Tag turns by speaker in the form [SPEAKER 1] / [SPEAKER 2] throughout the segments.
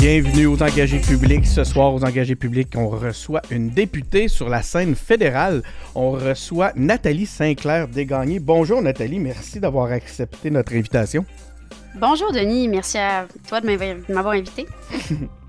[SPEAKER 1] Bienvenue aux engagés publics. Ce soir, aux engagés publics, on reçoit une députée sur la scène fédérale. On reçoit Nathalie Sinclair Desgagnés. Bonjour Nathalie, merci d'avoir accepté notre invitation.
[SPEAKER 2] Bonjour Denis, merci à toi de m'avoir invité.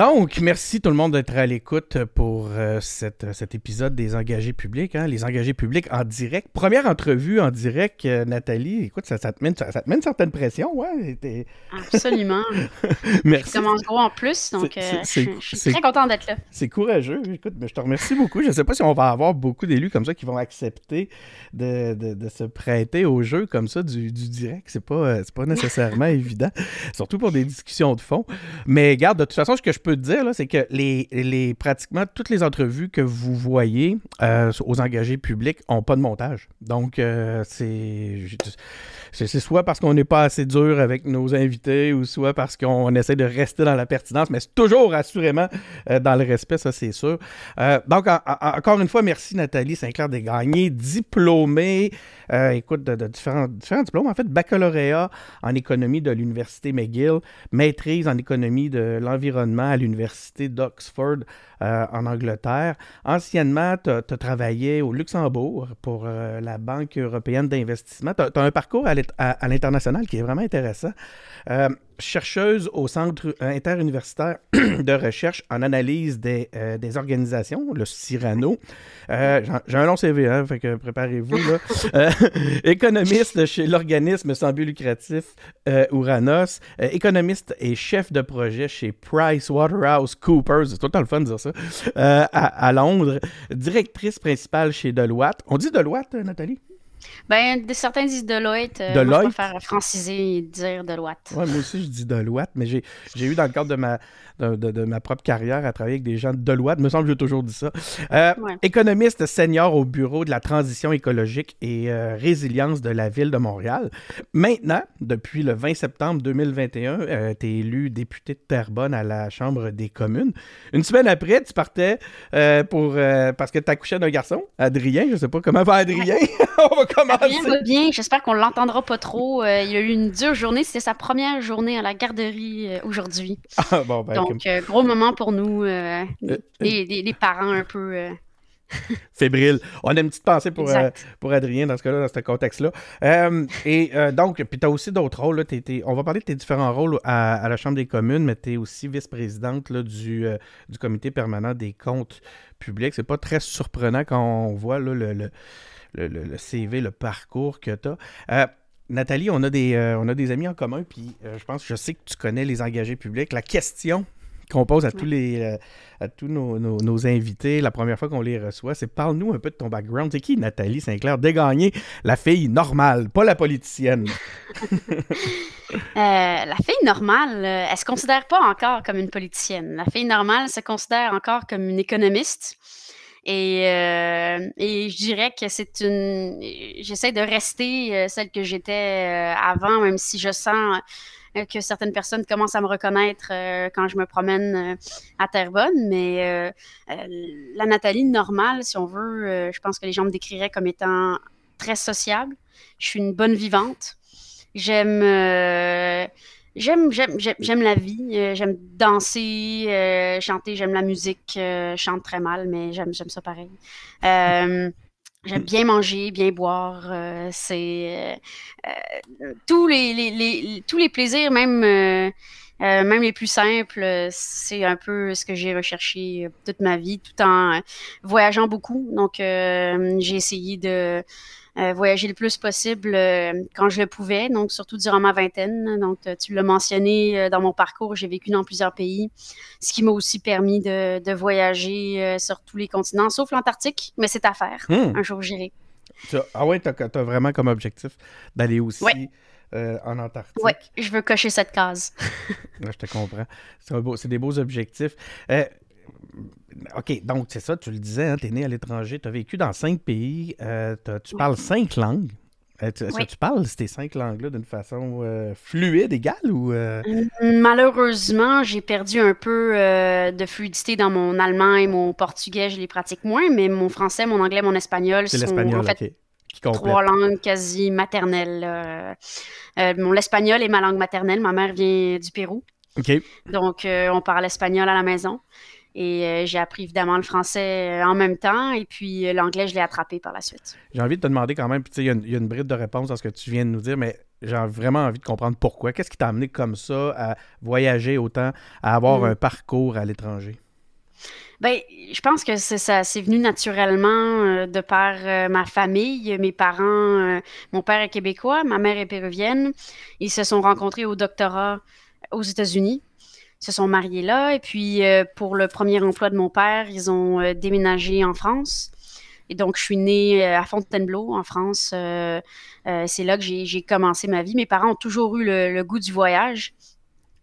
[SPEAKER 1] Donc, merci tout le monde d'être à l'écoute pour euh, cet épisode des engagés publics, hein, les engagés publics en direct. Première entrevue en direct, euh, Nathalie. Écoute, ça, te met ça, certaine pression, certaine pression ouais.
[SPEAKER 2] Absolument. merci. Je gros en plus, donc euh, je, suis très content d'être là.
[SPEAKER 1] C'est courageux. Écoute, mais je te remercie beaucoup. Je ne sais pas si on va avoir beaucoup d'élus comme ça qui vont accepter de, se prêter au jeu comme ça du, direct. C'est pas, pas nécessairement évident, surtout pour des discussions de fond. Mais garde, de toute façon, ce que je peux de dire, c'est que les, pratiquement toutes les entrevues que vous voyez euh, aux engagés publics n'ont pas de montage. Donc, euh, c'est soit parce qu'on n'est pas assez dur avec nos invités ou soit parce qu'on essaie de rester dans la pertinence, mais c'est toujours assurément euh, dans le respect, ça c'est sûr. donc, encore une fois, merci Nathalie Sinclair des Gagnés, diplômée, écoute, de, différents, différents diplômes, en fait, baccalauréat en économie de l'Université McGill, maîtrise en économie de l'environnement à l'université d'Oxford euh, en Angleterre. Anciennement, tu as, travaillé au Luxembourg pour euh, la Banque européenne d'investissement. Tu as, un parcours à l'international qui est vraiment intéressant. Euh, chercheuse au Centre interuniversitaire de recherche en analyse des, organisations, le Cyrano. J'ai un long CV, hein, fait que préparez-vous. économiste chez l'organisme sans but lucratif Ouranos, économiste et chef de projet chez PricewaterhouseCoopers. C'est tout le le fun de dire ça. Euh, à, à, Londres, directrice principale chez Deloitte. On dit Deloitte, euh, Nathalie?
[SPEAKER 2] Ben, de, certains disent euh, Deloitte. Deloitte? je préfère franciser et dire Deloitte.
[SPEAKER 1] Ouais, moi aussi, je dis Deloitte, mais j'ai eu dans le cadre de ma, de, ma propre carrière à travailler avec des gens de Deloitte. me semble que j'ai toujours dit ça. Euh, économiste senior au Bureau de la transition écologique et euh, résilience de la Ville de Montréal. Maintenant, depuis le 20 septembre 2021, tu es élu député de Terrebonne à la Chambre des communes. Une semaine après, tu partais pour, parce que tu accouchais d'un garçon, Adrien. Je ne sais pas comment va Adrien. on va commencer.
[SPEAKER 2] bien, j'espère qu'on l'entendra pas trop. Euh, il a eu une dure journée, c'était sa première journée à la garderie euh, aujourd'hui.
[SPEAKER 1] Ah, ben, donc,
[SPEAKER 2] euh, gros moment pour nous, les, parents un peu...
[SPEAKER 1] Fébrile. On a une petite pensée pour, pour Adrien dans ce cas-là, dans ce contexte-là. et donc, puis tu as aussi d'autres rôles. on va parler de tes différents rôles à, la Chambre des communes, mais tu es aussi vice-présidente du, du comité permanent des comptes publics. C'est pas très surprenant quand on voit le le, CV, le parcours que tu as. Euh, Nathalie, on a, des, euh, on a des amis en commun, puis euh, je pense, je sais que tu connais les engagés publics. La question qu'on pose à tous, les, tous nos, invités la première fois qu'on les reçoit, c'est parle-nous un peu de ton background. C'est qui Nathalie Sinclair dégagner la fille normale, pas la politicienne.
[SPEAKER 2] la fille normale, elle se considère pas encore comme une politicienne. La fille normale se considère encore comme une économiste. Euh, et, je dirais que c'est une. J'essaie de rester euh, celle que j'étais euh, avant, même si je sens que certaines personnes commencent à me reconnaître quand je me promène à Terrebonne, mais la Nathalie normale, si on veut, je pense que les gens me décriraient comme étant très sociable. Je suis une bonne vivante. J'aime j'aime, j'aime, j'aime, la vie. Euh, j'aime danser, euh, chanter, j'aime la musique. Euh, je chante très mal, mais j'aime, ça pareil. j'aime bien manger, bien boire. c'est tous les, tous les plaisirs, même, même les plus simples, c'est un peu ce que j'ai recherché toute ma vie, tout en voyageant beaucoup. Donc, j'ai essayé de euh, voyager le plus possible euh, quand je le pouvais, donc surtout durant ma vingtaine. Donc, euh, tu l'as mentionné dans mon parcours, j'ai vécu dans plusieurs pays, ce qui m'a aussi permis de, voyager sur tous les continents, sauf l'Antarctique, mais c'est à faire. Hmm. Un jour, j'irai.
[SPEAKER 1] Ah ouais, tu as vraiment comme objectif d'aller aussi. en Antarctique.
[SPEAKER 2] Oui, je veux cocher cette case.
[SPEAKER 1] je te comprends. C'est des beaux objectifs. OK, donc c'est ça, tu le disais, hein, tu es né à l'étranger, tu as vécu dans cinq pays, euh, tu parles cinq langues. Est-ce que tu parles ces cinq langues-là d'une façon euh, fluide, égale ou... Euh?
[SPEAKER 2] Malheureusement, j'ai perdu un peu de fluidité dans mon allemand et mon portugais, je les pratique moins, mais mon français, mon anglais, mon espagnol sont en fait trois langues quasi maternelles. mon l'espagnol est ma langue maternelle, ma mère vient du Pérou. Donc on parle espagnol à la maison. Et euh, j'ai appris évidemment le français euh, en même temps. Et puis euh, l'anglais, je l'ai attrapé
[SPEAKER 1] par la suite. J'ai envie de te demander quand même, puis il y, a une bride de réponse à ce que tu viens de nous dire, mais j'ai vraiment envie de comprendre pourquoi. Qu'est-ce qui t'a amené comme ça à voyager autant, à avoir mm. un parcours à l'étranger?
[SPEAKER 2] Ben, je pense que c'est ça, c'est venu naturellement de par ma famille, mes parents. mon père est québécois, ma mère est péruvienne. Ils se sont rencontrés au doctorat aux États-Unis se sont mariés là. Et puis, euh, pour le premier emploi de mon père, ils ont euh, déménagé en France. Et donc, je suis née euh, à Fontainebleau, en France. c'est là que j'ai commencé ma vie. Mes parents ont toujours eu le goût du voyage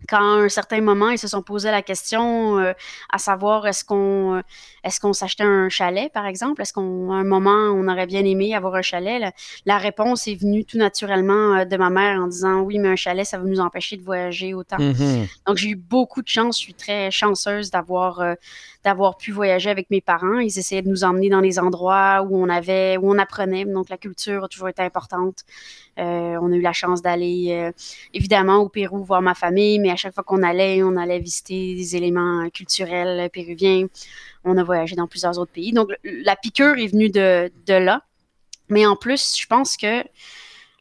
[SPEAKER 2] quand à un certain moment, ils se sont posé la question euh, à savoir est-ce qu'on euh, est qu'on s'achetait un chalet, par exemple? Est-ce qu'à un moment, on aurait bien aimé avoir un chalet? La, réponse est venue tout naturellement euh, de ma mère en disant oui, mais un chalet, ça va nous empêcher de voyager autant. Mm-hmm. Donc, j'ai eu beaucoup de chance. Je suis très chanceuse d'avoir d'avoir pu voyager avec mes parents. Ils essayaient de nous emmener dans les endroits où on avait, où on apprenait. Donc, la culture a toujours été importante. Euh, on a eu la chance d'aller euh, évidemment au Pérou voir ma famille, mais à chaque fois qu'on allait, on allait visiter des éléments euh, culturels péruviens. On a voyagé dans plusieurs autres pays. Donc la piqûre est venue de, là. Mais en plus, je pense que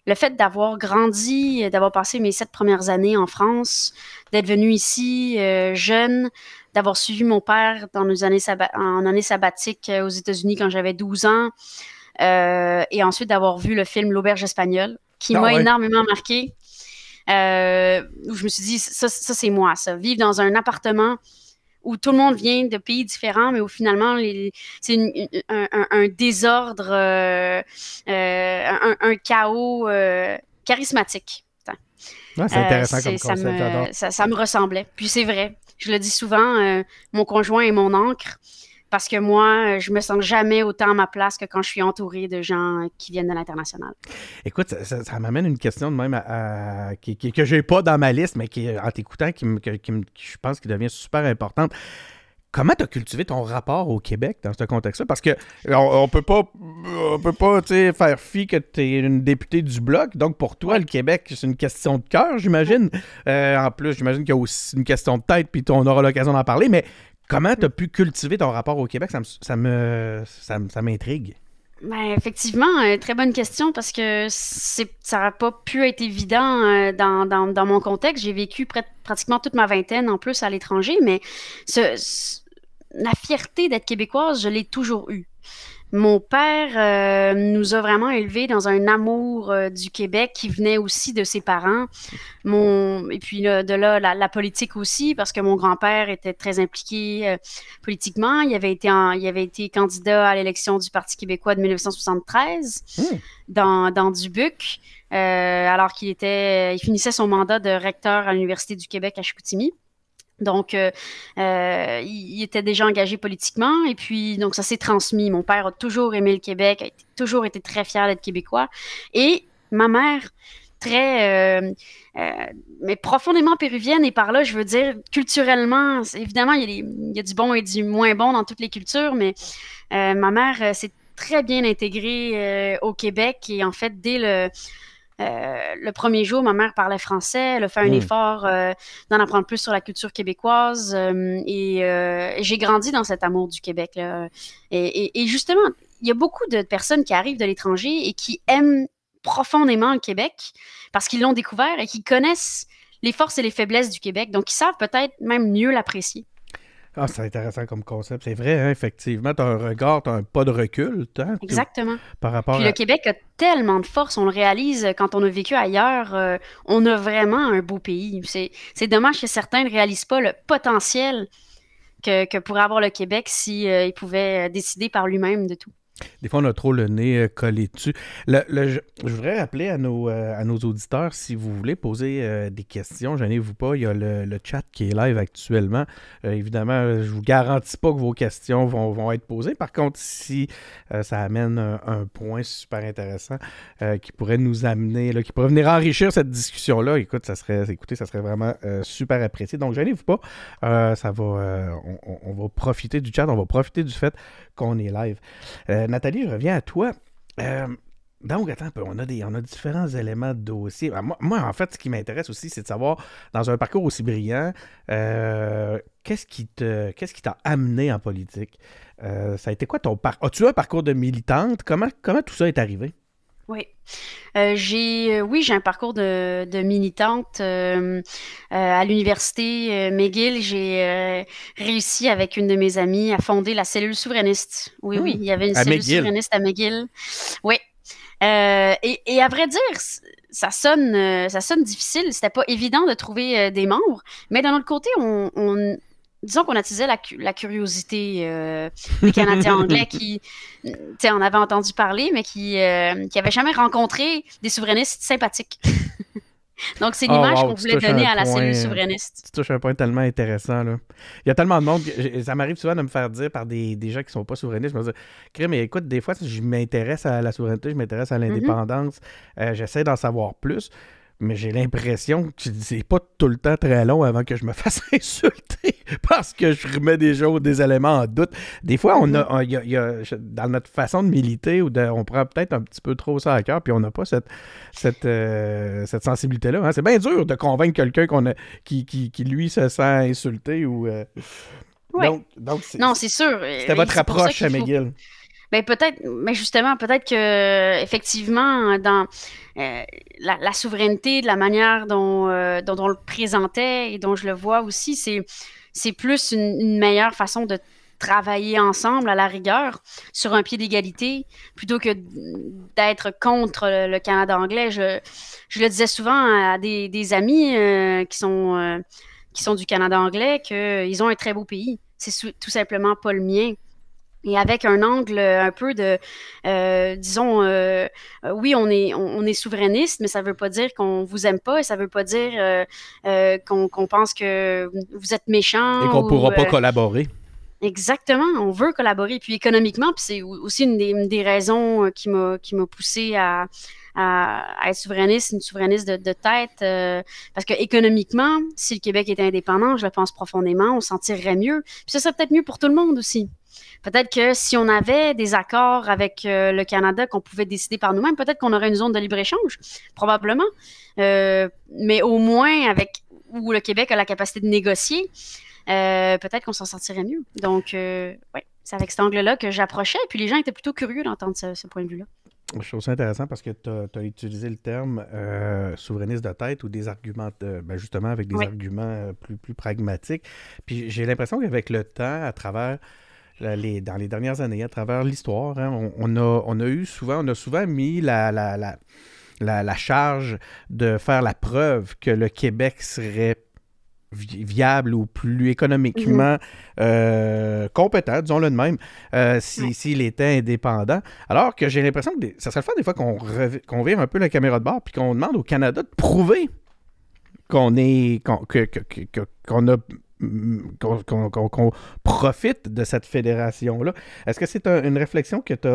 [SPEAKER 2] le fait d'avoir grandi, d'avoir passé mes sept premières années en France, d'être venu ici jeune, d'avoir suivi mon père dans nos années en année sabbatique aux États-Unis quand j'avais 12 ans, et ensuite d'avoir vu le film L'auberge espagnole, qui ah m'a énormément marqué. où euh, je me suis dit, ça, ça c'est moi, ça. Vivre dans un appartement où tout le monde vient de pays différents, mais où finalement, c'est un, désordre, euh, euh, un, chaos charismatique. c'est intéressant comme concept, ça me, ça, ça, me ressemblait. Puis c'est vrai, je le dis souvent, mon conjoint est mon encre parce que moi, euh, je me sens jamais autant à ma place que quand je suis entourée de gens euh, qui viennent de l'international.
[SPEAKER 1] Écoute, ça, m'amène une question de même que je n'ai pas dans ma liste, mais qui, en t'écoutant, qui, me, je pense qui devient super importante. Comment tu as cultivé ton rapport au Québec dans ce contexte-là? Parce que on, peut pas, on peut pas faire fi que tu es une députée du Bloc. Donc, pour toi, le Québec, c'est une question de cœur, j'imagine. Euh, en plus, j'imagine qu'il y a aussi une question de tête, puis on aura l'occasion d'en parler. Mais Comment tu as pu cultiver ton rapport au Québec? Ça m'intrigue. Ça me, ça,
[SPEAKER 2] ben, effectivement, euh, très bonne question parce que c'est, ça n'a pas pu être évident euh, dans, mon contexte. J'ai vécu pratiquement toute ma vingtaine en plus à l'étranger, mais la fierté d'être québécoise, je l'ai toujours eue. Mon père euh, nous a vraiment élevés dans un amour euh, du Québec qui venait aussi de ses parents. et puis de là, la, politique aussi, parce que mon grand-père était très impliqué euh, politiquement. Il avait, été candidat à l'élection du Parti québécois de 1973 hmm. dans, Dubuc. alors qu'il il finissait son mandat de recteur à l'Université du Québec à Chicoutimi. Donc, euh, euh, il était déjà engagé politiquement et puis, donc, ça s'est transmis. Mon père a toujours aimé le Québec, a toujours été très fier d'être québécois. Et ma mère, très, euh, mais profondément péruvienne, et par là, je veux dire, culturellement, évidemment, il il y, a du bon et du moins bon dans toutes les cultures, mais ma mère s'est très bien intégrée au Québec et en fait, dès le euh, le premier jour, ma mère parlait français. Elle a fait un mm. effort euh, d'en apprendre plus sur la culture québécoise. Euh, et j'ai grandi dans cet amour du Québec. Et, justement, il y a beaucoup de personnes qui arrivent de l'étranger et qui aiment profondément le Québec parce qu'ils l'ont découvert et qui connaissent les forces et les faiblesses du Québec. Donc, ils savent peut-être même mieux l'apprécier.
[SPEAKER 1] Ah, c'est intéressant comme concept. C'est vrai, hein, effectivement. Tu un regard, tu un pas de recul. Hein, Exactement. Par rapport Puis le
[SPEAKER 2] Québec a tellement de force, on le réalise euh, quand on a vécu ailleurs. Euh, on a vraiment un beau pays. C'est dommage que certains ne réalisent pas le potentiel que, que pourrait avoir le Québec s'il si, euh, pouvait décider par lui-même de tout.
[SPEAKER 1] Des fois, on a trop le nez euh, collé dessus. je, voudrais rappeler euh, à nos, auditeurs, si vous voulez poser euh, des questions, gênez-vous pas, il y a le, chat qui est live actuellement. évidemment, je ne vous garantis pas que vos questions vont, être posées. Par contre, si ça amène un, point super intéressant qui pourrait nous amener, qui pourrait venir enrichir cette discussion-là, écoute, ça serait, écoutez, ça serait vraiment super apprécié. Donc, gênez-vous pas, ça va, on, va profiter du chat, on va profiter du fait qu'on est live. Euh, Nathalie, je reviens à toi. Euh, donc, attends un peu, on a, des, on a différents éléments de dossier. Ah, moi, en fait, ce qui m'intéresse aussi, c'est de savoir, dans un parcours aussi brillant, euh, qu'est-ce qui te quest t'a amené en politique? ça a été quoi ton parcours? As-tu un parcours de militante? Comment, comment tout ça est arrivé?
[SPEAKER 2] Oui. Euh, j'ai, euh, oui, j'ai un parcours de, de militante euh, à l'université McGill. J'ai réussi avec une de mes amies à fonder la cellule souverainiste. Oui, oui, hmm. il y avait une cellule souverainiste à McGill. Oui. Et, à vrai dire, ça sonne, ça sonne difficile. C'était pas évident de trouver des membres, mais d'un autre côté, on disons qu'on attisait la, la curiosité euh, des Canadiens anglais qui, tu sais, on avait entendu parler, mais qui n'avaient euh, jamais rencontré des souverainistes sympathiques. Donc, c'est ah, l'image qu'on voulait donner à la cellule euh, souverainiste.
[SPEAKER 1] Tu touches un point tellement intéressant. Là. Il y a tellement de monde. ça m'arrive souvent de me faire dire par des, des gens qui ne sont pas souverainistes. Je me dis, mais écoute, des fois, je m'intéresse à la souveraineté, je m'intéresse à mm-hmm. l'indépendance, j'essaie d'en savoir plus mais j'ai l'impression que c'est pas tout le temps très long avant que je me fasse insulter parce que je remets des des éléments en doute. Des fois, on a, mhm. dans notre façon de militer, ou on prend peut-être un petit peu trop ça à cœur, puis on n'a pas cette, cette, euh, cette sensibilité-là. Hein. C'est bien dur de convaincre quelqu'un qu'on qui, qui, lui, se sent insulté. ou euh, donc, Non, c'est
[SPEAKER 2] sûr. C'était votre approche à mais ben, peut-être, mais justement, peut-être que effectivement, dans euh, la, souveraineté, de la manière dont, euh, dont, on le présentait et dont je le vois aussi, c'est, c'est plus une, meilleure façon de travailler ensemble à la rigueur sur un pied d'égalité plutôt que d'être contre le, Canada anglais. Je, je le disais souvent à des, des amis euh, qui, sont, qui sont du Canada anglais qu'ils ont un très beau pays. C'est tout simplement pas le mien et avec un angle euh, un peu de, euh, disons, euh, oui, on est, on, est souverainiste, mais ça ne veut pas dire qu'on vous aime pas et ça ne veut pas dire qu'on pense que vous êtes méchant. Et qu'on ne pourra pas
[SPEAKER 1] collaborer.
[SPEAKER 2] Exactement, on veut collaborer. Puis économiquement, c'est aussi une des, raisons qui m'a poussé à, être souverainiste, une souverainiste de, tête. parce que économiquement, si le Québec était indépendant, je le pense profondément, on s'en tirerait mieux. Puis ça serait peut-être mieux pour tout le monde aussi. Peut-être que si on avait des accords avec euh, le Canada qu'on pouvait décider par nous-mêmes, peut-être qu'on aurait une zone de libre-échange, probablement. Euh, mais au moins avec où le Québec a la capacité de négocier, euh, peut-être qu'on s'en sortirait mieux. Donc, oui, c'est avec cet angle-là que j'approchais. Et Puis les gens étaient plutôt curieux d'entendre ce, point de vue-là.
[SPEAKER 1] Je trouve ça intéressant parce que tu as, utilisé le terme souverainiste de tête ou des arguments, ben, justement avec des arguments plus, plus pragmatiques. Puis j'ai l'impression qu'avec le temps, à travers dans les dernières années, à travers l'histoire, hein, on, a, eu souvent, on a souvent mis la, charge de faire la preuve que le Québec serait viable ou plus économiquement mhm. euh, compétent, disons-le de même, euh, s'il si, était indépendant. Alors que j'ai l'impression que ça serait le fun des fois qu'on vire un peu la caméra de bord puis qu'on demande au Canada de prouver qu'on est qu'on a Mm, qu'on profite de cette fédération-là. Est-ce que c'est une réflexion que tu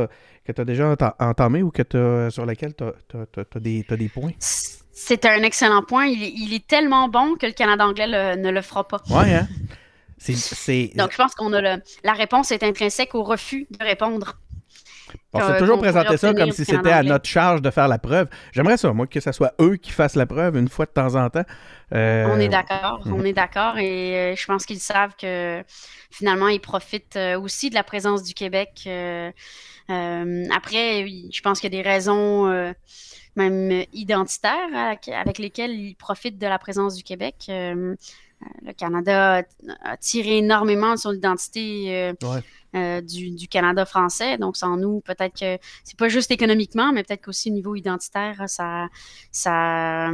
[SPEAKER 1] as, déjà entamée ou que sur laquelle tu as, des, points? C'est
[SPEAKER 2] un excellent point. Il, est tellement bon que le Canada anglais ne le fera pas. Oui, hein? Donc, je pense qu'on a le... la réponse est intrinsèque au refus de répondre.
[SPEAKER 1] On s'est euh, toujours présenté ça comme si c'était à notre charge de faire la preuve. J'aimerais ça, moi, que ce soit eux qui fassent la preuve une fois de temps en temps. Euh, on est d'accord, mm. on est
[SPEAKER 2] d'accord. Et euh, je pense qu'ils savent que finalement, ils profitent aussi de la présence du Québec. après, je pense qu'il y a des raisons même identitaires avec lesquelles ils profitent de la présence du Québec. Euh, le Canada a tiré énormément sur l'identité euh, identité euh, du, Canada français. Donc, sans nous, peut-être que c'est pas juste économiquement, mais peut-être qu'aussi au niveau identitaire, ça. ça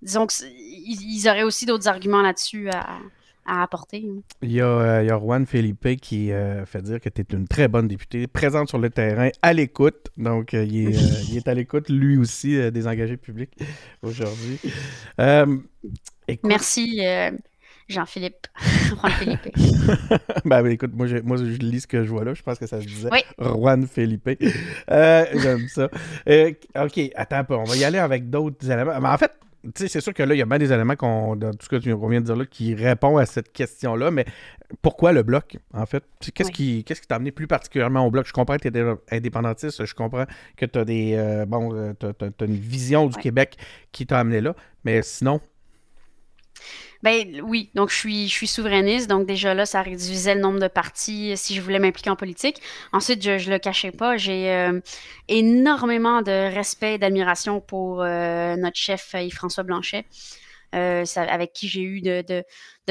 [SPEAKER 2] disons qu'ils auraient aussi d'autres arguments là-dessus à, apporter. Hein.
[SPEAKER 1] Il y a, Juan Felipe qui fait dire que tu es une très bonne députée, présente sur le terrain, à l'écoute. Donc, il, est, à l'écoute, lui aussi, des engagés publics aujourd'hui.
[SPEAKER 2] Merci. Jean-Philippe. Juan Philippe.
[SPEAKER 1] ben, bah écoute, moi je, lis ce que je vois là. Je pense que ça se disait oui. Juan Philippe. Euh, j'aime ça. Euh, OK, attends un peu. On va y aller avec d'autres éléments. Mais en fait, tu sais, c'est sûr que là, il y a bien des éléments qu'on, dans tout ce que tu viens de dire là, qui répond à cette question-là, mais pourquoi le bloc, en fait? Qu'est-ce, qui, t'a amené plus particulièrement au bloc? Je comprends que tu es indépendantiste, je comprends que tu as des. Euh, bon, une vision du Québec qui t'a amené là, mais sinon,
[SPEAKER 2] ben oui, donc je suis, souverainiste, donc déjà là, ça réduisait le nombre de partis euh, si je voulais m'impliquer en politique. Ensuite, je ne le cachais pas, j'ai euh, énormément de respect et d'admiration pour euh, notre chef Yves-François Blanchet, avec qui j'ai eu de,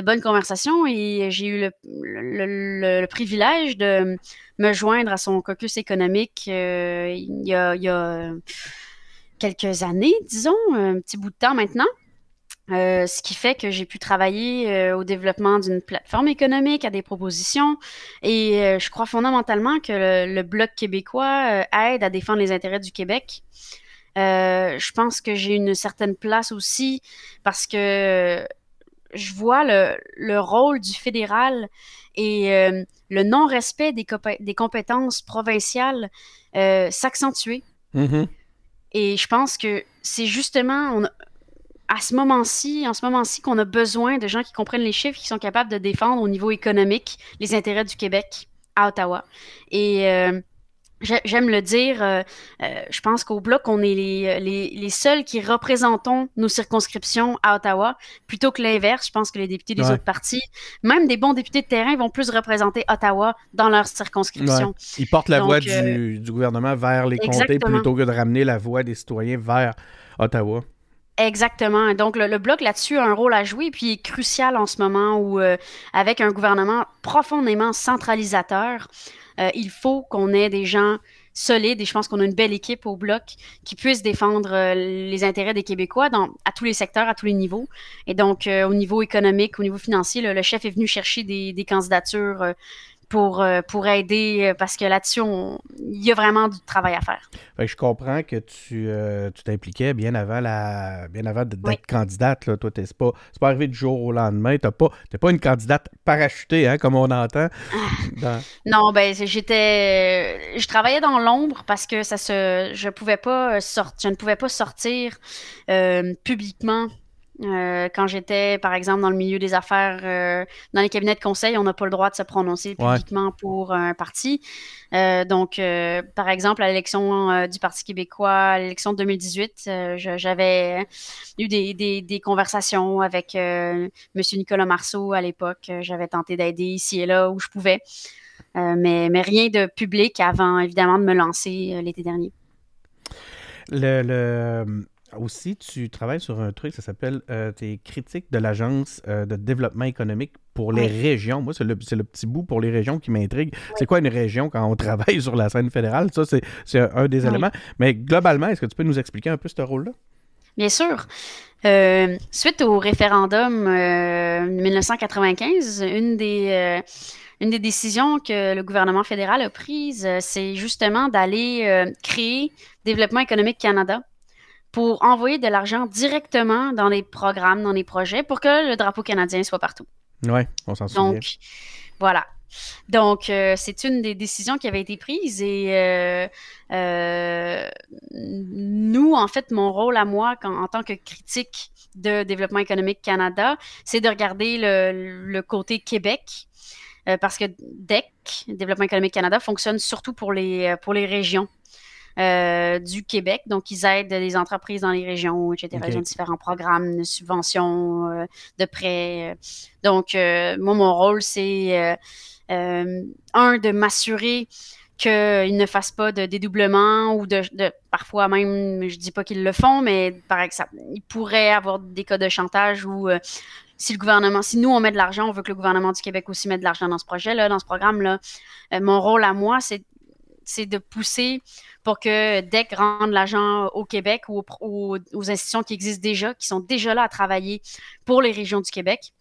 [SPEAKER 2] bonnes conversations et j'ai eu le, privilège de me joindre à son caucus économique il y a quelques années, disons, un petit bout de temps maintenant. Euh, ce qui fait que j'ai pu travailler euh, au développement d'une plateforme économique, à des propositions. Et euh, je crois fondamentalement que le, Bloc québécois aide à défendre les intérêts du Québec. je pense que j'ai une certaine place aussi parce que je vois le, rôle du fédéral et le non-respect des, des, compétences provinciales s'accentuer. Mm-hmm. Et je pense que c'est justement, on à ce moment-ci, en ce moment-ci, qu'on a besoin de gens qui comprennent les chiffres, qui sont capables de défendre au niveau économique les intérêts du Québec à Ottawa. Et euh, j'aime le dire, euh, euh, je pense qu'au Bloc, on est les, seuls qui représentons nos circonscriptions à Ottawa, plutôt que l'inverse. Je pense que les députés des autres partis, même des bons députés de terrain, vont plus représenter Ottawa dans leur circonscription.
[SPEAKER 1] Ils portent la voix du, gouvernement vers les comtés plutôt que de ramener la voix des citoyens vers Ottawa.
[SPEAKER 2] Exactement. Donc, le, bloc là-dessus a un rôle à jouer, puis est crucial en ce moment où, euh, avec un gouvernement profondément centralisateur, euh, il faut qu'on ait des gens solides et je pense qu'on a une belle équipe au bloc qui puisse défendre euh, les intérêts des Québécois dans, à tous les secteurs, à tous les niveaux. Et donc, au niveau économique, au niveau financier, le, chef est venu chercher des, des candidatures pour, euh, pour aider euh, parce que là-dessus, il y a vraiment du travail à faire.
[SPEAKER 1] je comprends que euh, tu t'impliquais bien avant la bien avant d'être candidate. Là. Toi, c'est pas, pas arrivé du jour au lendemain. Tu n'es pas, pas, une candidate parachutée, hein, comme on entend. Ah.
[SPEAKER 2] non, ben j'étais. Je travaillais dans l'ombre parce que ça se. Je pouvais pas sortir. Je ne pouvais pas sortir publiquement euh, quand j'étais, par exemple, dans le milieu des affaires, euh, dans les cabinets de conseil, on n'a pas le droit de se prononcer publiquement pour un parti. Euh, donc, par exemple, à l'élection du Parti québécois, à l'élection de 2018, j'avais eu des, conversations avec M. Nicolas Marceau à l'époque. J'avais tenté d'aider ici et là où je pouvais, mais, rien de public avant, évidemment, de me lancer l'été dernier.
[SPEAKER 1] le aussi, tu travailles sur un truc, ça s'appelle euh, tes critiques de l'Agence euh, de développement économique pour les régions. Moi, c'est le, petit bout pour les régions qui m'intrigue. C'est quoi une région quand on travaille sur la scène fédérale? Ça, c'est un des éléments. Mais globalement, est-ce que tu peux nous expliquer un peu ce rôle-là?
[SPEAKER 2] Bien sûr. Euh, suite au référendum 1995, une des, décisions que le gouvernement fédéral a prises, c'est justement d'aller créer Développement économique Canada, pour envoyer de l'argent directement dans les programmes, dans les projets, pour que le drapeau canadien soit partout.
[SPEAKER 1] Oui, on s'en souvient. Donc,
[SPEAKER 2] voilà. Donc, euh, c'est une des décisions qui avait été prise et euh, euh, nous, en fait, mon rôle à moi en tant que critique de Développement économique Canada, c'est de regarder le, le côté Québec parce que DEC, Développement économique Canada, fonctionne surtout pour les, pour les régions. Euh, du Québec. Donc, ils aident les entreprises dans les régions, etc. Ils ont différents programmes de subventions, euh, de prêts. Euh. Donc, moi, mon rôle, c'est un, de m'assurer qu'ils ne fassent pas de dédoublement ou de, parfois même, je dis pas qu'ils le font, mais par exemple, ils pourraient avoir des cas de chantage ou si le gouvernement, si nous on met de l'argent, on veut que le gouvernement du Québec aussi mette de l'argent dans ce projet-là, dans ce programme-là. mon rôle à moi, c'est de pousser pour que DEC rende l'argent au Québec ou aux, institutions qui existent déjà, qui sont déjà là à travailler pour les régions du Québec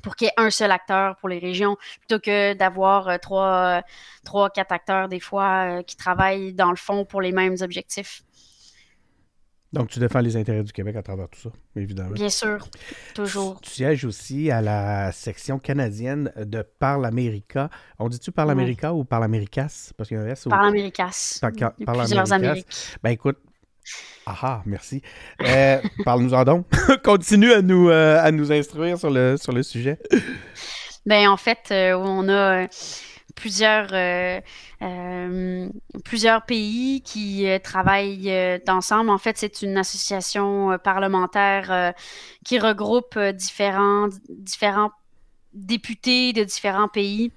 [SPEAKER 2] pour qu'il y ait un seul acteur pour les régions, plutôt que d'avoir euh, trois, trois, quatre acteurs des fois euh, qui travaillent dans le fond pour les mêmes objectifs.
[SPEAKER 1] Donc, tu défends les intérêts du Québec à travers tout ça, évidemment. Bien sûr, toujours. Tu, sièges aussi à la section canadienne de Parle America. On dit-tu Parle America ou Parle Americas? Parce qu'il y a Parle Americas. Par, par, Américas. Ben écoute, ah, merci. Euh, parle-nous-en donc. Continue à nous, euh, à nous instruire sur le, sur le sujet.
[SPEAKER 2] Ben en fait, euh, on a plusieurs, euh, euh, plusieurs pays qui euh, travaillent ensemble. En fait, c'est une association parlementaire qui regroupe différents, différents députés de différents pays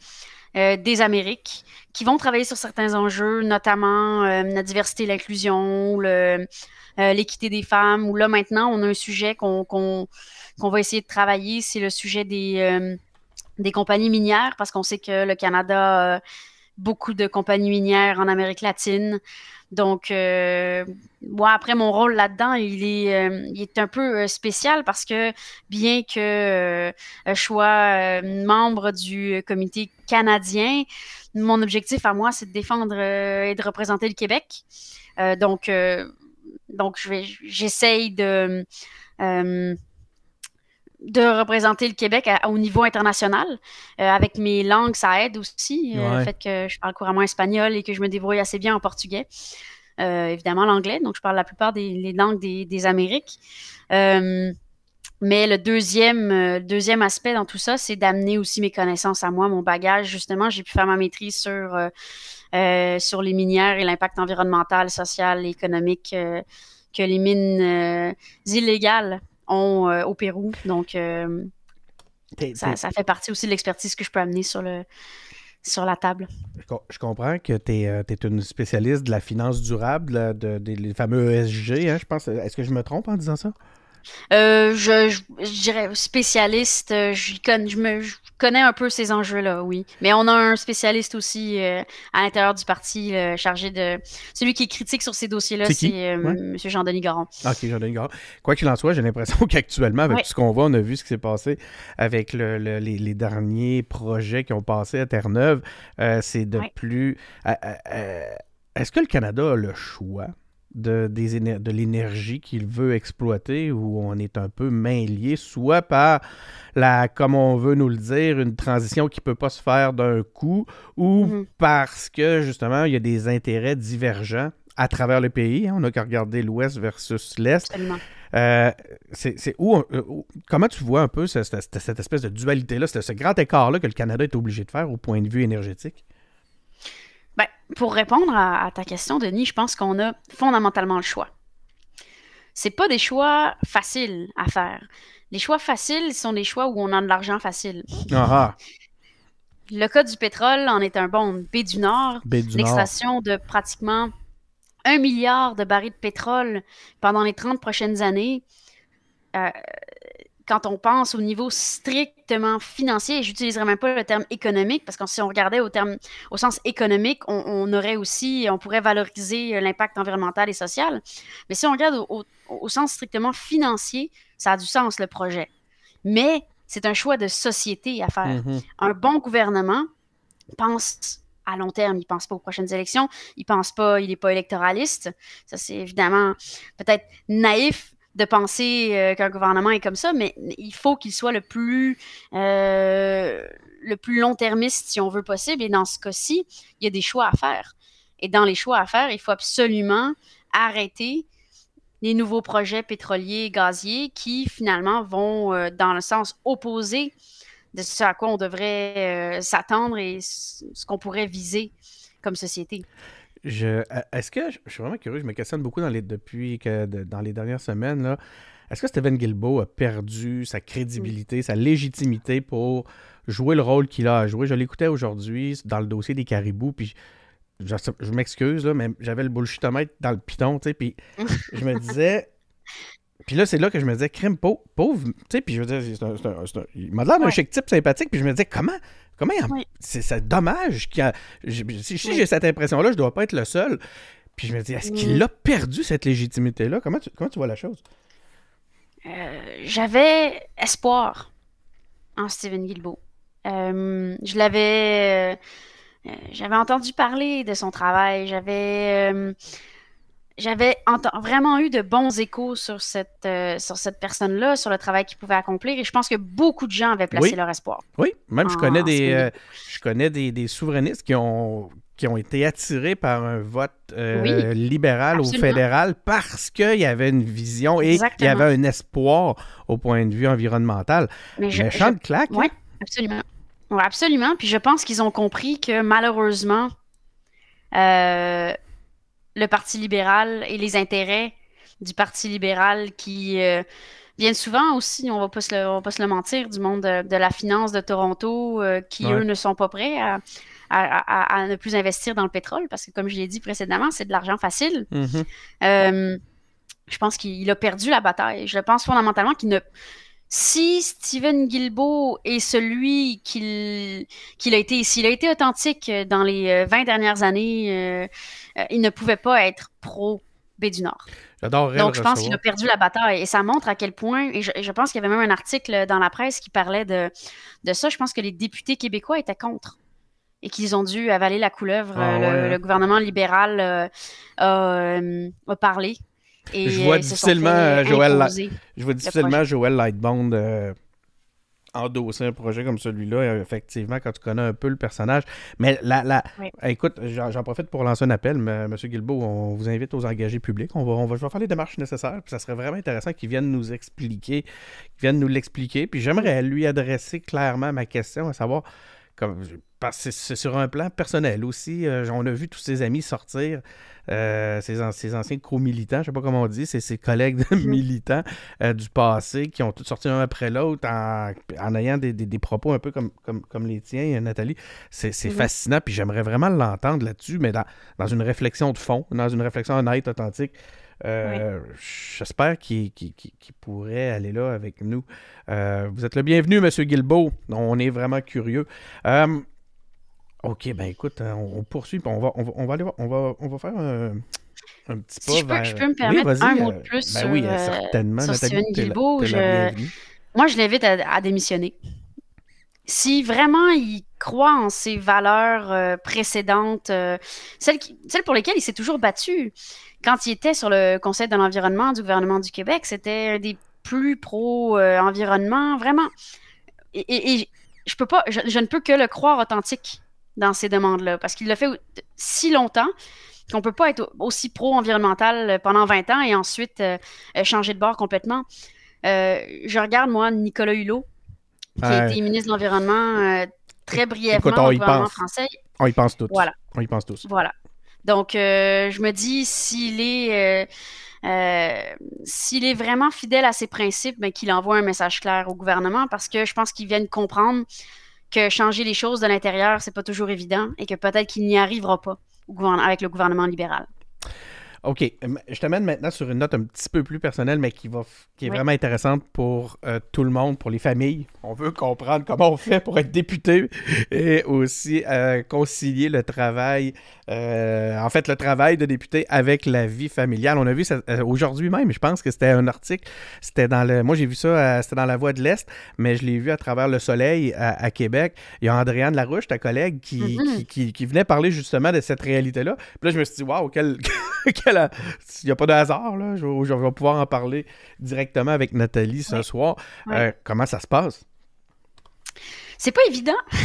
[SPEAKER 2] des Amériques qui vont travailler sur certains enjeux, notamment la diversité, l'inclusion, l'équité des femmes, ou là maintenant, on a un sujet qu'on va essayer de travailler, c'est le sujet des des compagnies minières, parce qu'on sait que le Canada a euh, beaucoup de compagnies minières en Amérique latine. Donc, euh, moi, après, mon rôle là-dedans, il est, euh, il est un peu spécial parce que bien que je sois membre du comité canadien, mon objectif à moi, c'est de défendre et de représenter le Québec. donc, donc j'essaye de de représenter le Québec au niveau international. Euh, avec mes langues, ça aide aussi. Euh, le fait que je parle couramment espagnol et que je me débrouille assez bien en portugais. Euh, évidemment, l'anglais, donc je parle la plupart des langues des, Amériques. mais le deuxième, deuxième aspect dans tout ça, c'est d'amener aussi mes connaissances à moi, mon bagage. Justement, j'ai pu faire ma maîtrise sur, sur les minières et l'impact environnemental, social et économique que les mines illégales euh, au Pérou. Donc, euh, ça, fait partie aussi de l'expertise que je peux amener sur, le, sur la table.
[SPEAKER 1] Je, comprends que tu es, euh, une spécialiste de la finance durable, des fameux ESG, hein, je pense. Est-ce que je me trompe en disant ça?
[SPEAKER 2] Euh, je, dirais spécialiste, euh, je, connais, je, me, connais un peu ces enjeux-là, oui. Mais on a un spécialiste aussi euh, à l'intérieur du parti chargé de. Celui qui est critique sur ces dossiers-là, c'est M. Jean-Denis Garand.
[SPEAKER 1] – OK, Jean-Denis Garand. Quoi qu'il en soit, j'ai l'impression qu'actuellement, avec tout ce qu'on voit, on a vu ce qui s'est passé avec les, derniers projets qui ont passé à Terre-Neuve. c'est de plus. Est-ce que le Canada a le choix? de, l'énergie qu'il veut exploiter, où on est un peu main liée, soit par la, comme on veut nous le dire, une transition qui ne peut pas se faire d'un coup, ou mm-hmm. parce que justement, il y a des intérêts divergents à travers le pays. on a qu'à regarder l'Ouest versus l'Est. Euh, c'est euh, où, comment tu vois un peu cette, espèce de dualité-là, ce, ce grand écart-là que le Canada est obligé de faire au point de vue énergétique?
[SPEAKER 2] Ben, pour répondre à, ta question, Denis, je pense qu'on a fondamentalement le choix. C'est pas des choix faciles à faire. Les choix faciles sont des choix où on a de l'argent facile.
[SPEAKER 1] le
[SPEAKER 2] cas du pétrole en est un bon. Baie du Nord, l'extraction de pratiquement un milliard de barils de pétrole pendant les 30 prochaines années, euh, quand on pense au niveau strictement financier, et n'utiliserai même pas le terme économique, parce que si on regardait au terme, au sens économique, on, aurait aussi, on pourrait valoriser euh, l'impact environnemental et social. Mais si on regarde au, au, sens strictement financier, ça a du sens le projet. Mais c'est un choix de société à faire. Mm-hmm. Un bon gouvernement pense à long terme, il pense pas aux prochaines élections, il pense pas, il n'est pas électoraliste. Ça, c'est évidemment peut-être naïf, de penser euh, qu'un gouvernement est comme ça, mais il faut qu'il soit le plus, euh, le plus long-termiste, si on veut, possible. Et dans ce cas-ci, il y a des choix à faire. Et dans les choix à faire, il faut absolument arrêter les nouveaux projets pétroliers et gaziers qui, finalement, vont euh, dans le sens opposé de ce à quoi on devrait s'attendre et ce qu'on pourrait viser comme société.
[SPEAKER 1] Je, euh, est-ce que je, suis vraiment curieux, je me questionne beaucoup dans les, depuis que dans les dernières semaines. est-ce que Steven Gilbo a perdu sa crédibilité, sa légitimité pour jouer le rôle qu'il a joué? Je l'écoutais aujourd'hui dans le dossier des Caribous, puis je, m'excuse, là, mais j'avais le bullshitomètre dans le piton, tu sais, puis je me disais, puis là, c'est là que je me disais, crime pauvre, tu sais, puis je veux dire, il m'a l'air d'un chic type sympathique, puis je me disais, comment, comment, c'est, c'est dommage, qu'il a, si j'ai cette impression-là, je dois pas être le seul. Puis je me dis, est-ce qu'il mm. a perdu cette légitimité-là? Comment tu, tu vois la chose?
[SPEAKER 2] Euh, j'avais espoir en Steven Guilbeault. Euh, je l'avais... Euh, j'avais entendu parler de son travail, j'avais j'avais vraiment eu de bons échos sur cette, euh, sur cette personne-là, sur le travail qu'il pouvait accomplir. Et je pense que beaucoup de gens avaient placé leur espoir. Oui, même je euh, connais, des,
[SPEAKER 1] je connais des, souverainistes qui ont, qui ont été attirés par un vote euh, libéral ou fédéral parce qu'il y avait une vision et il y avait un espoir au point de vue environnemental. Mais je, claque. Hein. Oui,
[SPEAKER 2] absolument. Oui, absolument. Puis je pense qu'ils ont compris que malheureusement, le Parti libéral et les intérêts du Parti libéral qui euh, viennent souvent aussi, on va pas va pas se le mentir, du monde de, la finance de Toronto euh, qui, eux, ne sont pas prêts à, ne plus investir dans le pétrole parce que, comme je l'ai dit précédemment, c'est de l'argent facile. Mhm. Euh, je pense qu'il a perdu la bataille. Je pense fondamentalement qu'il ne si Steven Guilbeault est celui qu'il a été, s'il a été authentique euh, dans les 20 euh, dernières années, euh, il ne pouvait pas être pro B du Nord.
[SPEAKER 1] Donc, je pense qu'il a
[SPEAKER 2] perdu la bataille. Et ça montre à quel point, et je, pense qu'il y avait même un article dans la presse qui parlait de, ça, je pense que les députés québécois étaient contre et qu'ils ont dû avaler la couleuvre. Ah hein. le, gouvernement libéral a parlé euh, euh, euh, je vois difficilement Joël, La... je
[SPEAKER 1] Joël Lightbound endosser un projet comme celui-là, effectivement, quand tu connais un peu le personnage. Mais la, la... écoute, j'en profite pour lancer un appel, M. Guilbeault, on vous invite aux engagés publics. On va, on va, je vais faire les démarches nécessaires, puis ça serait vraiment intéressant qu'il vienne nous expliquer, qu'il vienne nous l'expliquer. Puis j'aimerais lui adresser clairement ma question, à savoir comme c'est sur un plan personnel aussi. Euh, on a vu tous ses amis sortir, euh, ses, anciens co-militants, je ne sais pas comment on dit, c'est ses collègues mhm. militants euh, du passé qui ont tous sorti l'un après l'autre en, ayant des, propos un peu comme, comme, les tiens, Nathalie. C'est mhm. fascinant, puis j'aimerais vraiment l'entendre là-dessus, mais dans, dans, une réflexion de fond, dans une réflexion honnête, authentique. Euh, j'espère qu'il pourrait aller là avec nous. Euh, vous êtes le bienvenu, M. Guilbeault. On est vraiment curieux. Euh, OK, ben écoute, hein, on, poursuit. On va, on aller On va, on va faire un, petit pas je, peux, me permettre un mot de plus ben sur, oui, certainement.
[SPEAKER 2] Moi, je l'invite à, démissionner si vraiment il croit en ses valeurs précédentes, celles, celles, pour lesquelles il s'est toujours battu, quand il était sur le Conseil de l'environnement du gouvernement du Québec, c'était un des plus pro-environnement, vraiment. Et, je, peux pas, je, ne peux que le croire authentique dans ces demandes-là, parce qu'il l'a fait si longtemps qu'on ne peut pas être aussi pro-environnemental pendant 20 ans et ensuite euh, changer de bord complètement. Euh, je regarde, moi, Nicolas Hulot, qui ministre de l'Environnement euh, très brièvement Écoute, y pense. français.
[SPEAKER 1] On y pense tous. Voilà. On y pense tous.
[SPEAKER 2] Voilà. Donc, euh, je me dis, s'il est, euh, euh, s'il est vraiment fidèle à ses principes, ben, qu'il envoie un message clair au gouvernement parce que je pense qu'il vient de comprendre que changer les choses de l'intérieur, c'est pas toujours évident et que peut-être qu'il n'y arrivera pas avec le gouvernement libéral.
[SPEAKER 1] OK. Je t'amène maintenant sur une note un petit peu plus personnelle, mais qui, va, qui est vraiment intéressante pour tout le monde, pour les familles. On veut comprendre comment on fait pour être député et aussi concilier le travail euh, en fait, le travail de député avec la vie familiale. On a vu ça euh, aujourd'hui même, je pense que c'était un article. C'était dans le. Moi, j'ai vu ça, euh, c'était dans la Voix de l'Est, mais je l'ai vu à travers le soleil à, Québec. Il y a Andréane Larouche, ta collègue, mm-hmm. qui, qui, venait parler justement de cette réalité-là. Puis là, je me suis dit, waouh, quel. quel... Il n'y a pas de hasard, là. Je, vais pouvoir en parler directement avec Nathalie ce soir. comment ça se passe?
[SPEAKER 2] C'est pas évident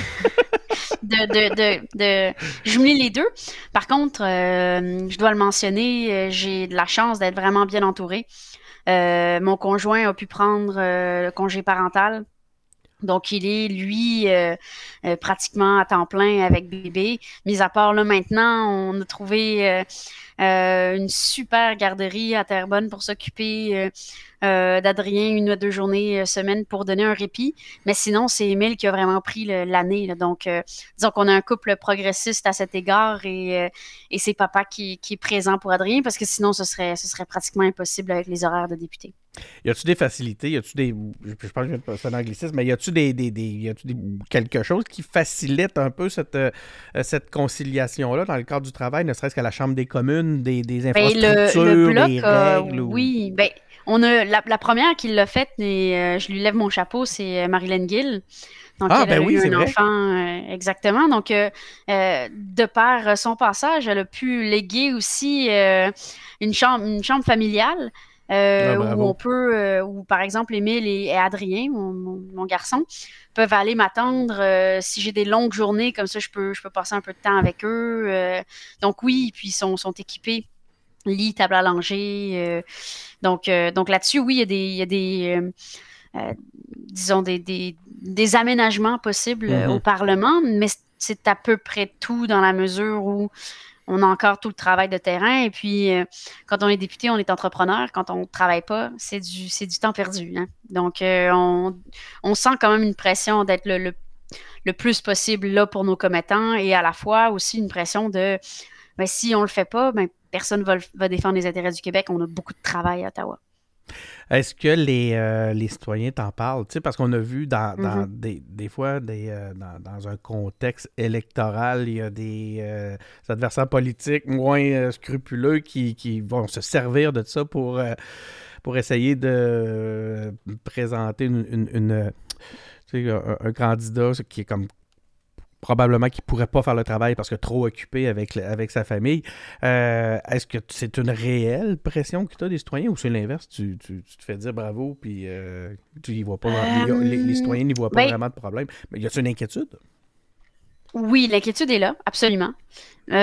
[SPEAKER 2] de, de, jumeler les deux. Par contre, euh, je dois le mentionner, euh, j'ai de la chance d'être vraiment bien entourée. Euh, mon conjoint a pu prendre le congé parental. Donc, il est, lui, pratiquement à temps plein avec bébé. Mis à part, là, maintenant, on a trouvé euh, une super garderie à Terrebonne pour s'occuper euh, euh, d'Adrien une ou deux journées semaine pour donner un répit. Mais sinon, c'est Émile qui a vraiment pris l'année. Donc, disons qu'on a un couple progressiste à cet égard et, c'est papa qui, qui, est présent pour Adrien parce que sinon, ce serait, ce serait pratiquement impossible avec les horaires de député.
[SPEAKER 1] Y a-tu des facilités, y a-tu des. Je, pense anglicisme, mais y a des, y a-tu quelque chose qui facilite un peu cette, euh, cette conciliation-là dans le cadre du travail, ne serait-ce qu'à la Chambre des communes, des, ben, infrastructures, des règles?
[SPEAKER 2] Oui, ben, on a, la, première qui l'a faite, et euh, je lui lève mon chapeau, c'est euh, Marilyn Gill. Donc, ah, ben elle a oui, eu un enfant, exactement. Donc, de par son passage, elle a pu léguer aussi une, chambre, une chambre familiale euh, ah, où on peut, euh, ou par exemple Émile et, Adrien, mon, garçon, peuvent aller m'attendre euh, si j'ai des longues journées, comme ça je peux, je peux passer un peu de temps avec eux. donc oui, puis ils sont, sont équipés lit, table à langer. donc, donc là-dessus, oui, il y a des, il y a des disons, des, des, aménagements possibles mm-hmm. au Parlement, mais c'est à peu près tout dans la mesure où on a encore tout le travail de terrain. Et puis, euh, quand on est député, on est entrepreneur. Quand on ne travaille pas, c'est du, du temps perdu. Hein. Donc, euh, on, sent quand même une pression d'être le, plus possible là pour nos commettants et à la fois aussi une pression de ben, si on ne le fait pas, ben, personne ne va, va défendre les intérêts du Québec. On a beaucoup de travail à Ottawa.
[SPEAKER 1] Est-ce que euh, les, citoyens t'en parlent? parce qu'on a vu dans, mm-hmm. des, fois, euh, dans, un contexte électoral, il y a des, euh, adversaires politiques moins scrupuleux qui, vont se servir de ça pour, pour essayer de présenter une, un, un, candidat qui est comme probablement qu'il ne pourrait pas faire le travail parce que trop occupé avec, avec sa famille. Euh, est-ce que c'est une réelle pression que tu as des citoyens ou c'est l'inverse? Tu, tu, te fais dire bravo, puis euh, tu y vois pas, euh, les, citoyens n'y voient pas ben vraiment de problème. Mais y a-t-il une inquiétude?
[SPEAKER 2] Oui, l'inquiétude est là, absolument. il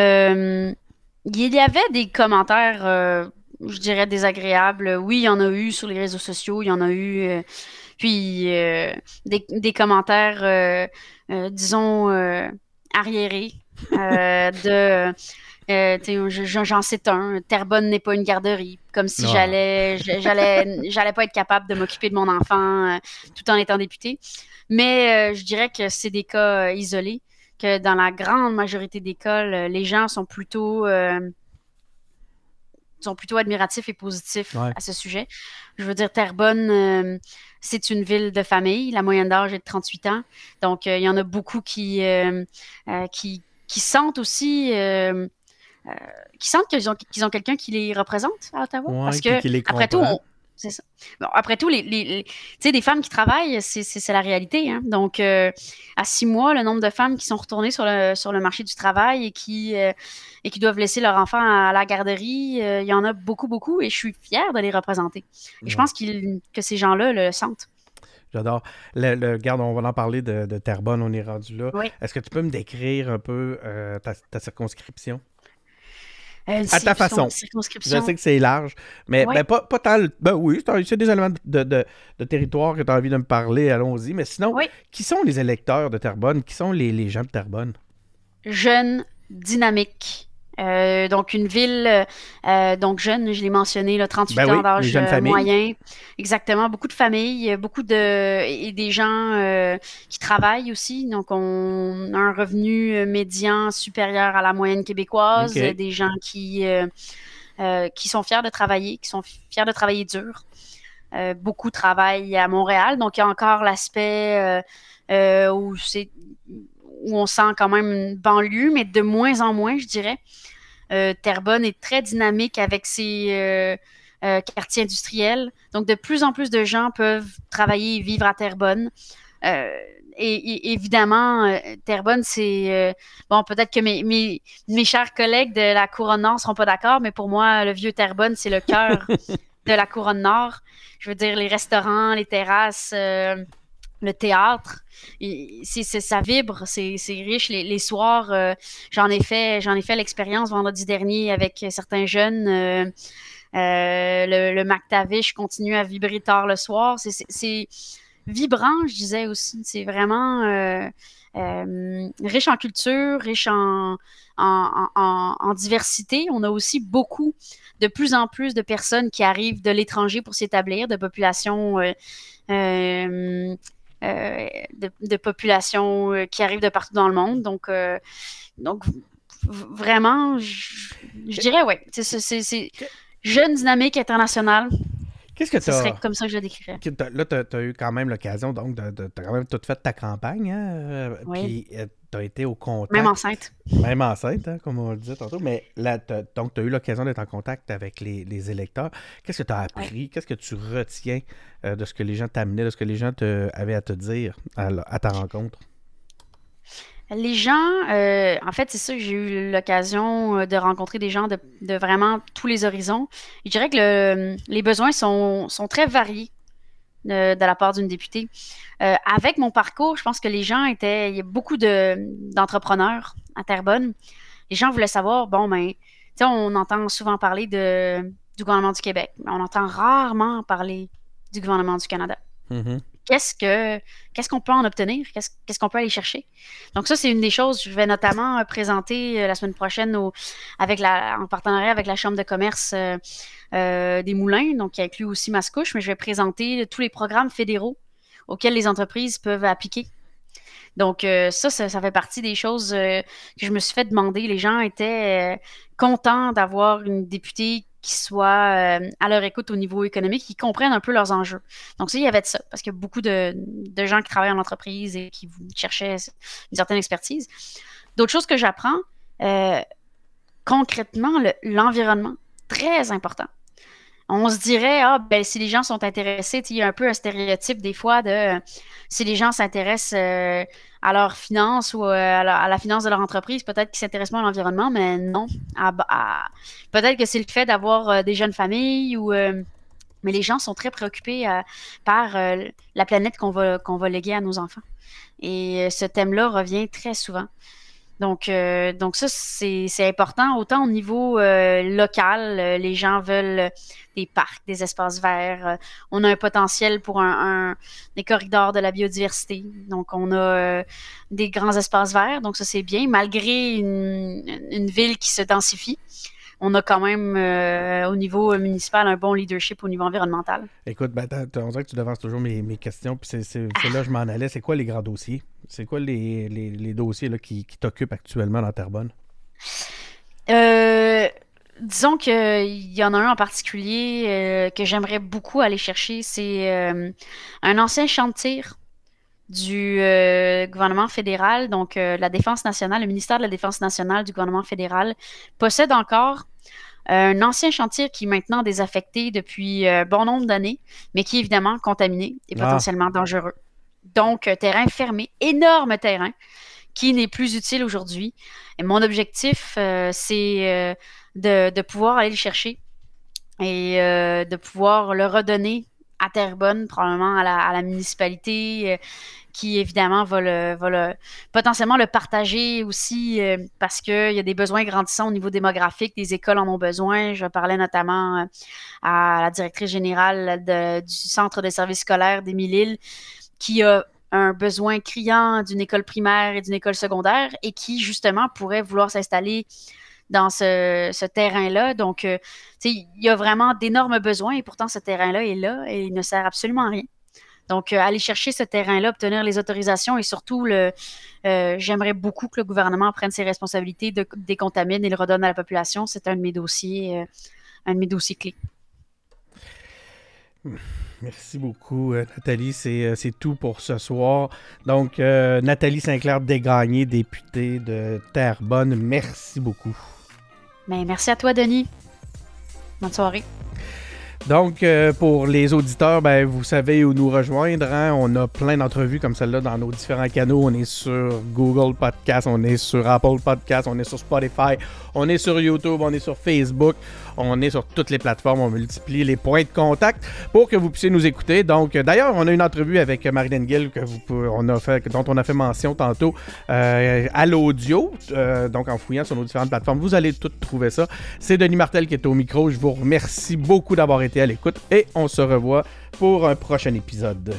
[SPEAKER 2] y avait des commentaires, je dirais, désagréables. Oui, il y en a eu sur les réseaux sociaux, il y en a eu puis euh, des, des, commentaires, disons, arriérés de... j'en sais un, Terrebonne n'est pas une garderie, comme si j'allais, j'allais, j'allais pas être capable de m'occuper de mon enfant euh, tout en étant député. Mais euh, je dirais que c'est des cas isolés, que dans la grande majorité d'écoles, les gens sont plutôt sont plutôt admiratifs et positifs à ce sujet. Je veux dire, Terrebonne, euh, c'est une ville de famille. La moyenne d'âge est de 38 ans. Donc, euh, il y en a beaucoup qui, euh, qui, sentent aussi. qui sentent qu'ils ont, qu'ils ont quelqu'un qui les représente à Ottawa. parce que, après tout, c'est ça. Bon, après tout, les, tu sais, des femmes qui travaillent, c'est la réalité. Hein. Donc, euh, à six mois, le nombre de femmes qui sont retournées sur le, marché du travail euh, et qui, doivent laisser leur enfant à, la garderie, euh, il y en a beaucoup, beaucoup, et je suis fière de les représenter. Et je pense que ces gens-là le sentent.
[SPEAKER 1] J'adore. Le, garde, on va en parler de, de Terrebonne, on est rendu là. Oui. Est-ce que tu peux me décrire un peu ta circonscription? à ta façon. Je sais que c'est large, mais ben, pas, pas tant. Ben oui, c'est des éléments de, de, territoire que tu as envie de me parler, allons-y. Mais sinon, qui sont les électeurs de Terrebonne? Qui sont les, les gens de Terrebonne?
[SPEAKER 2] Jeunes, dynamiques, euh, donc, une ville euh, donc jeune, je l'ai mentionné, là, 38 ben ans d'âge euh, moyen. Exactement, beaucoup de familles, beaucoup de et des gens qui travaillent aussi. Donc, on a un revenu médian supérieur à la moyenne québécoise, des gens qui, qui sont fiers de travailler, qui sont fiers de travailler dur. beaucoup travaillent à Montréal, donc il y a encore l'aspect où c'est où on sent quand même une banlieue, mais de moins en moins, je dirais. Euh, Terrebonne est très dynamique avec ses euh, euh, quartiers industriels. Donc, de plus en plus de gens peuvent travailler et vivre à Terrebonne. Et, évidemment, Terrebonne, c'est bon, peut-être que mes, mes, chers collègues de la Couronne Nord seront pas d'accord, mais pour moi, le vieux Terrebonne, c'est le cœur de la Couronne Nord. Je veux dire, les restaurants, les terrasses, le théâtre, c'est, ça vibre, c'est, riche. Les, soirs, euh, j'en ai fait, j'en l'expérience vendredi dernier avec certains jeunes. Euh, euh, le, le MacTavish continue à vibrer tard le soir. C'est, vibrant, je disais aussi. C'est vraiment riche en culture, riche en, en, diversité. On a aussi beaucoup, de plus en plus de personnes qui arrivent de l'étranger pour s'établir, de populations euh, de, populations euh, qui arrivent de partout dans le monde. Donc, euh, donc vraiment, je, dirais, oui, c'est jeune dynamique internationale ce serait comme ça que je le décrirais.
[SPEAKER 1] Là, tu as, eu quand même l'occasion, donc, de, de as quand même tout fait ta campagne. Hein, euh, oui. Puis, euh, tu as été au contact. Même enceinte. Même enceinte, hein, comme on le disait tantôt. Mais là, donc, tu as eu l'occasion d'être en contact avec les, électeurs. Qu'est-ce que tu as appris? Qu'est-ce que tu retiens euh, de ce que les gens t'amenaient, de ce que les gens te, avaient à te dire à ta rencontre?
[SPEAKER 2] Les gens, euh, en fait, c'est ça que j'ai eu l'occasion euh, de rencontrer des gens de, vraiment tous les horizons. Je dirais que les besoins sont, très variés euh, de, la part d'une députée. avec mon parcours, je pense que les gens étaient, il y a beaucoup d'entrepreneurs à Terrebonne. Les gens voulaient savoir, bon, ben, on entend souvent parler de, du gouvernement du Québec, mais on entend rarement parler du gouvernement du Canada. Mm-hmm qu'est-ce que qu'est-ce qu'on peut en obtenir, qu'est-ce qu'on peut aller chercher. Donc ça, c'est une des choses. que Je vais notamment euh, présenter euh, la semaine prochaine avec la, en partenariat avec la Chambre de commerce euh, des Moulins, donc qui inclut aussi Mascouche, mais je vais présenter tous les programmes fédéraux auxquels les entreprises peuvent appliquer. Donc ça, ça, fait partie des choses que je me suis fait demander. Les gens étaient contents d'avoir une députée qui soient euh, à leur écoute au niveau économique, qui comprennent un peu leurs enjeux. Donc, ça, il y avait de ça, parce qu'il y a beaucoup de, gens qui travaillent en entreprise et qui cherchaient une certaine expertise. D'autres choses que j'apprends, euh, concrètement, l'environnement, très important on se dirait, ah, ben, si les gens sont intéressés, il y a un peu un stéréotype des fois de euh, si les gens s'intéressent euh, à leur finance ou euh, à, la, finance de leur entreprise, peut-être qu'ils s'intéressent moins à l'environnement, mais non. peut-être que c'est le fait d'avoir des jeunes familles ou. mais les gens sont très préoccupés par la planète qu'on va, qu'on va léguer à nos enfants. Et ce thème-là revient très souvent. Donc, euh, donc ça, c'est important, autant au niveau euh, local, euh, les gens veulent des parcs, des espaces verts. on a un potentiel pour un, des corridors de la biodiversité. Donc, on a des grands espaces verts, donc ça, c'est bien, malgré une, ville qui se densifie on a quand même euh, au niveau euh, municipal un bon leadership au niveau environnemental.
[SPEAKER 1] Écoute, ben, on dirait que tu devances toujours mes, questions, puis c'est là que je m'en allais. C'est quoi les grands dossiers? C'est quoi les, dossiers là, qui, t'occupent actuellement dans Terrebonne?
[SPEAKER 2] Euh, disons qu'il y en a un en particulier euh, que j'aimerais beaucoup aller chercher. C'est un ancien chantier du euh, gouvernement fédéral, donc euh, la Défense nationale, le ministère de la Défense nationale du gouvernement fédéral possède encore euh, un ancien chantier qui est maintenant désaffecté depuis bon nombre d'années, mais qui est évidemment contaminé et ah. potentiellement dangereux. Donc, terrain fermé, énorme terrain qui n'est plus utile aujourd'hui. Et mon objectif, c'est de, pouvoir aller le chercher et de pouvoir le redonner à Terrebonne, probablement à la, municipalité, euh, qui évidemment va le, potentiellement le partager aussi euh, parce qu'il y a des besoins grandissants au niveau démographique, des écoles en ont besoin. Je parlais notamment euh, à la directrice générale du Centre de services scolaires d'Émile-Lille qui a un besoin criant d'une école primaire et d'une école secondaire et qui justement pourrait vouloir s'installer dans ce, terrain-là. Donc, euh, il y a vraiment d'énormes besoins et pourtant ce terrain-là est là et il ne sert absolument à rien. Donc, euh, aller chercher ce terrain-là, obtenir les autorisations et surtout, le, euh, j'aimerais beaucoup que le gouvernement prenne ses responsabilités, de, décontamine et le redonne à la population. C'est un de mes dossiers, un de mes dossiers clés.
[SPEAKER 1] Merci beaucoup, Nathalie. C'est, tout pour ce soir. Donc, Nathalie Sinclair Dégagné, députée de Terrebonne, merci beaucoup.
[SPEAKER 2] Ben, merci à toi, Denis. Bonne soirée.
[SPEAKER 1] Donc, euh, pour les auditeurs, ben, vous savez où nous rejoindre. Hein. On a plein d'entrevues comme celle-là dans nos différents canaux. On est sur Google Podcast, on est sur Apple Podcast, on est sur Spotify, on est sur YouTube, on est sur Facebook. On est sur toutes les plateformes. On multiplie les points de contact pour que vous puissiez nous écouter. Donc, euh, d'ailleurs, on a une entrevue avec euh, Marilyn Gill que vous on a fait, dont on a fait mention tantôt euh, à l'audio. donc, en fouillant sur nos différentes plateformes, vous allez toutes trouver ça. C'est Denis Martel qui est au micro. Je vous remercie beaucoup d'avoir été à l'écoute et on se revoit pour un prochain épisode.